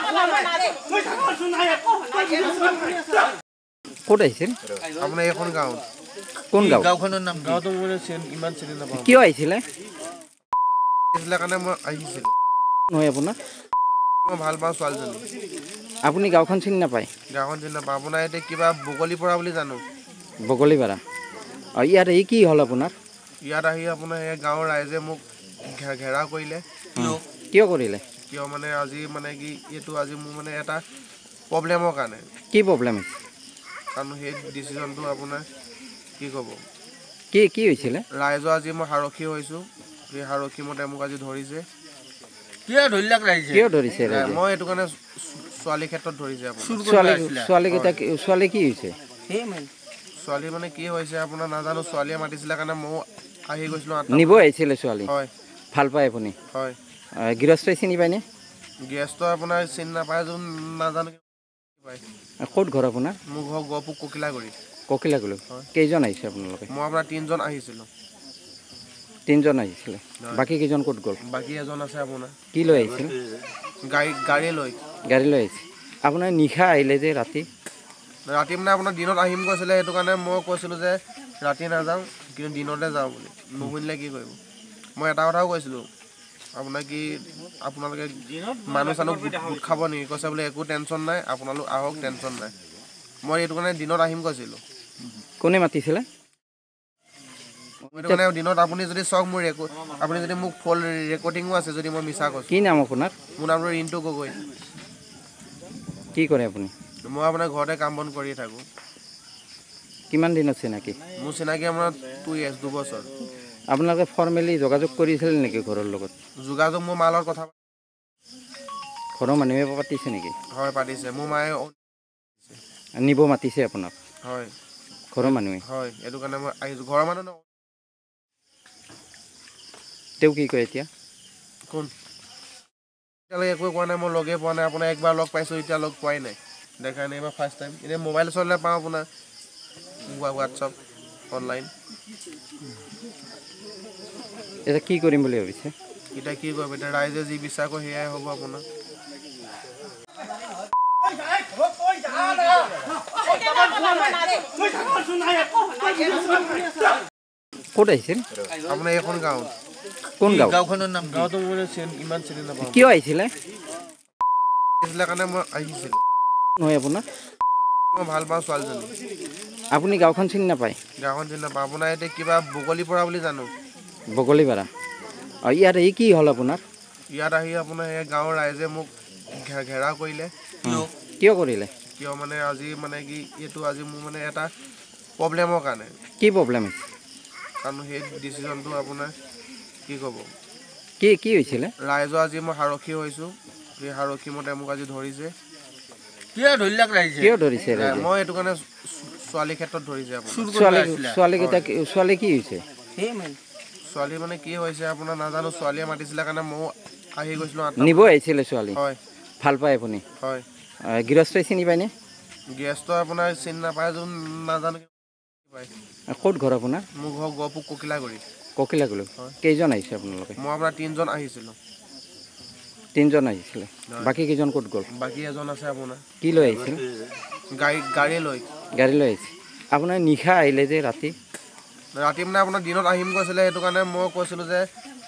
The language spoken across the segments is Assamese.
ক'ত আহিছিল আপোনাৰ এইখন গাঁৱত কোন গাঁও গাঁওখনৰ নাম গাঁৱটো মোৰ ইমান চিনি নাপাওঁ কিয় আহিছিলে আহিছিলে কাৰণে মই আহিছিলোঁ নহয় আপোনাৰ মই ভাল পাওঁ ছোৱালীজনী আপুনি গাঁওখন চিনি নাপায় গাঁওখন চিনি নাপায় আপোনাৰ ইয়াতে কিবা বগলী পৰা বুলি জানো বগলী পাৰা আৰু ইয়াত এই কি হ'ল আপোনাৰ ইয়াত আহি আপোনাৰ সেই গাঁৱৰ ৰাইজে মোক ঘেৰা কৰিলে কিয় কৰিলে কিয় মানে আজি মানে কি এইটো আজি মোৰ মানে এটা প্ৰব্লেমৰ কাৰণে কি প্ৰব্লেম কাৰণ সেই ডিচিজনটো আপোনাৰ কি ক'ব কি কি হৈছিলে ৰাইজৰ আজি মই সাৰক্ষী হৈছোঁ সেই সাৰক্ষী মতে মোক আজি ধৰিছে কিয় ধৰিলাক ৰাইজে কিয় ধৰিছে মই এইটো কাৰণে ছোৱালীৰ ক্ষেত্ৰত ধৰিছে ছোৱালীকেইটা ছোৱালী কি হৈছে ছোৱালী মানে কি হৈছে আপোনাৰ নাজানো ছোৱালীয়ে মাতিছিলে কাৰণে ময়ো আহি গৈছিলোঁ নিব আহিছিলে ছোৱালী হয় ভাল পায় আপুনি হয় গৃহস্থই চিনি পায়নে গৃহস্থ আপোনাৰ চিনি নাপায় যোন নাজানো ক'ত ঘৰ আপোনাৰ মোৰ ঘৰ গহপুৰ ককিলাগুৰি ককিলাগুৰি কেইজন আহিছে আপোনালোকে মই আপোনাৰ তিনিজন আহিছিলোঁ তিনিজন আহিছিলে বাকী কেইজন ক'ত গ'ল বাকী এজন আছে আপোনাৰ কি লৈ আহিছিল গাড়ী গাড়ী লৈ গাড়ী লৈ আহিছিল আপোনাৰ নিশা আহিলে যে ৰাতি ৰাতি মানে আপোনাৰ দিনত আহিম কৈছিলে সেইটো কাৰণে মই কৈছিলোঁ যে ৰাতি নাযাওঁ কিন্তু দিনতে যাওঁ বুলি নুশুনিলে কি কৰিব মই এটা কথাও কৈছিলোঁ আপোনাৰ কি আপোনালোকে মানুহ চানুহ গোট খাব নেকি কৈছে বোলে একো টেনশ্যন নাই আপোনালোক আহক টেনশ্যন নাই মই এইটো কাৰণে দিনত আহিম কৈছিলোঁ কোনে মাতিছিলে দিনত আপুনি যদি চাওক মোৰ ৰেকৰ্ড আপুনি যদি মোক ফল ৰেকৰ্ডিঙো আছে যদি মই মিছা কৈছোঁ কি নাম আপোনাৰ মোৰ নামটো ৰিণ্টু গগৈ কি কৰে আপুনি মই আপোনাৰ ঘৰতে কাম বন কৰি থাকোঁ কিমান দিনত চিনাকি মোৰ চিনাকি আপোনাৰ টু ইয়েৰ্ছ দুবছৰ আপোনালোকে ফৰ্মেলি যোগাযোগ কৰিছিল নেকি ঘৰৰ লগত যোগাযোগ মোৰ মালৰ কথা ঘৰৰ মানুহে পাতিছে নেকি হয় পাতিছে মোৰ মায়ে নিব মাতিছে আপোনাক হয় ঘৰৰ মানুহে হয় এইটো কাৰণে মই আহিছোঁ ঘৰৰ মানুহ তেওঁ কি কয় এতিয়া কোন এতিয়ালৈকে একোৱে কোৱা নাই মই লগেই পোৱা নাই আপোনাৰ একবাৰ লগ পাইছোঁ এতিয়া লগ পোৱাই নাই দেখাই নাই এইবাৰ ফাৰ্ষ্ট টাইম এনেই মোবাইল চলিলে পাওঁ আপোনাৰ হোৱাটছআপ অনলাইন এটা কি কৰিম বুলি ভাবিছে এটা কি কৰিম এটা ৰাইজে যি বিচা কো হেয়া হব আপোনাৰ কোড আইছিল আপনি এখন গাঁও কোন গাঁও গাঁওখনের নাম গাঁও তো বলে সেন ইমান সেন না মই আইছিল নহয় আপনা মই ভাল পাওঁ ছোৱালীজনী আপুনি গাঁওখন চিনি নাপায় গাঁওখন চিনি নাপায় আপোনাৰ ইয়াতে কিবা বগলী পৰা বুলি জানো বগলী পাৰা আৰু ইয়াত এই কি হ'ল আপোনাৰ ইয়াত আহি আপোনাৰ এই গাঁৱৰ ৰাইজে মোক ঘেৰা কৰিলে কিয় কৰিলে কিয় মানে আজি মানে কি এইটো আজি মোৰ মানে এটা প্ৰব্লেমৰ কাৰণে কি প্ৰব্লেম কাৰণ সেই ডিচিজনটো আপোনাৰ কি ক'ব কি কি হৈছিলে ৰাইজৰ আজি মই সাৰথী হৈছোঁ সেই সাৰথী মতে মোক আজি ধৰিছে কিয় ধৰিলে ৰাইজে মই এইটো কাৰণে ছোৱালীৰ ক্ষেত্ৰত ধৰি যায় ছোৱালীকেইটা ছোৱালী কি হৈছে ছোৱালী মানে কি হৈছে আপোনাৰ নাজানো ছোৱালীয়ে মাতিছিলে কাৰণে ময়ো আহি গৈছিলোঁ নিব আহিছিলে ছোৱালী হয় ভাল পায় আপুনি হয় গৃহস্থই চিনি পায়নে গৃহস্থ আপোনাৰ চিনি নাপায় যোন নাজানো ক'ত ঘৰ আপোনাৰ মোৰ ঘৰ গহপুৰ ককিলাগুৰি ককিলাগুৰি কেইজন আহিছে আপোনালোকে মই আপোনাৰ তিনিজন আহিছিলোঁ তিনিজন আহিছিলে বাকী কেইজন ক'ত গ'ল বাকী এজন আছে আপোনাৰ কি লৈ আহিছিল গাড়ী গাড়ী লৈ গাড়ী লৈ আহিছে আপোনাৰ নিশা আহিলে যে ৰাতি ৰাতি মানে আপোনাৰ দিনত আহিম কৈছিলে সেইটো কাৰণে মই কৈছিলোঁ যে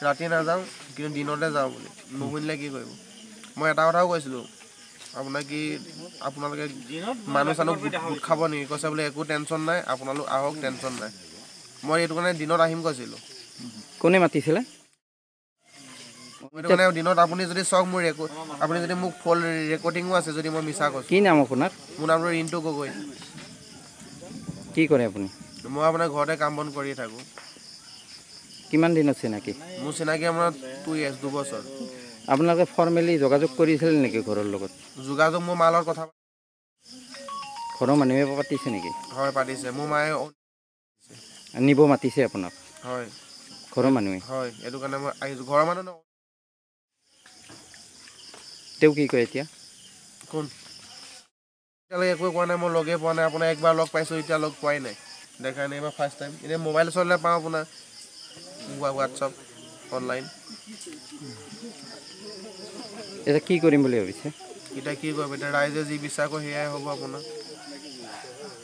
ৰাতি নাযাওঁ কিন্তু দিনতে যাওঁ বুলি নুশুনিলে কি কৰিব মই এটা কথাও কৈছিলোঁ আপোনাৰ কি আপোনালোকে মানুহ চানুহ গোট খাব নেকি কৈছে বোলে একো টেনচন নাই আপোনালোক আহক টেনশ্যন নাই মই এইটো কাৰণে দিনত আহিম কৈছিলোঁ কোনে মাতিছিলে সেইটো কাৰণে দিনত আপুনি যদি চাওক মোৰ ৰেকৰ্ড আপুনি যদি মোক ফল ৰেকৰ্ডিঙো আছে যদি মই মিছা কৈছোঁ কি নাম আপোনাক মোৰ নামটো ৰিণ্টু গগৈ কি কৰে আপুনি মই আপোনাৰ ঘৰতে কাম বন কৰি থাকোঁ কিমান দিনৰ চিনাকি মোৰ চিনাকি আপোনাৰ টু ইয়াৰ্ছ দুবছৰ আপোনালোকে ফৰ্মেলি যোগাযোগ কৰিছিলে নেকি ঘৰৰ লগত যোগাযোগ মোৰ মালৰ কথা ঘৰৰ মানুহে পাতিছে নেকি হয় পাতিছে মোৰ মায়ে নিব মাতিছে আপোনাক হয় ঘৰৰ মানুহে হয় এইটো কাৰণে মই আহিছোঁ ঘৰৰ মানুহ তেওঁ কি কয় এতিয়া কোন এতিয়ালৈকে একোৱে পোৱা নাই মই লগেই পোৱা নাই আপোনাৰ একবাৰ লগ পাইছোঁ এতিয়া লগ পোৱাই নাই দেখা নাই এইবাৰ ফাৰ্ষ্ট টাইম এতিয়া মোবাইল ওচৰলৈ পাওঁ আপোনাৰ হোৱাটছআপ অনলাইন এতিয়া কি কৰিম বুলি ভাবিছে এতিয়া কি কৰিম এতিয়া ৰাইজে যি বিচাৰ কৰে সেয়াই হ'ব আপোনাৰ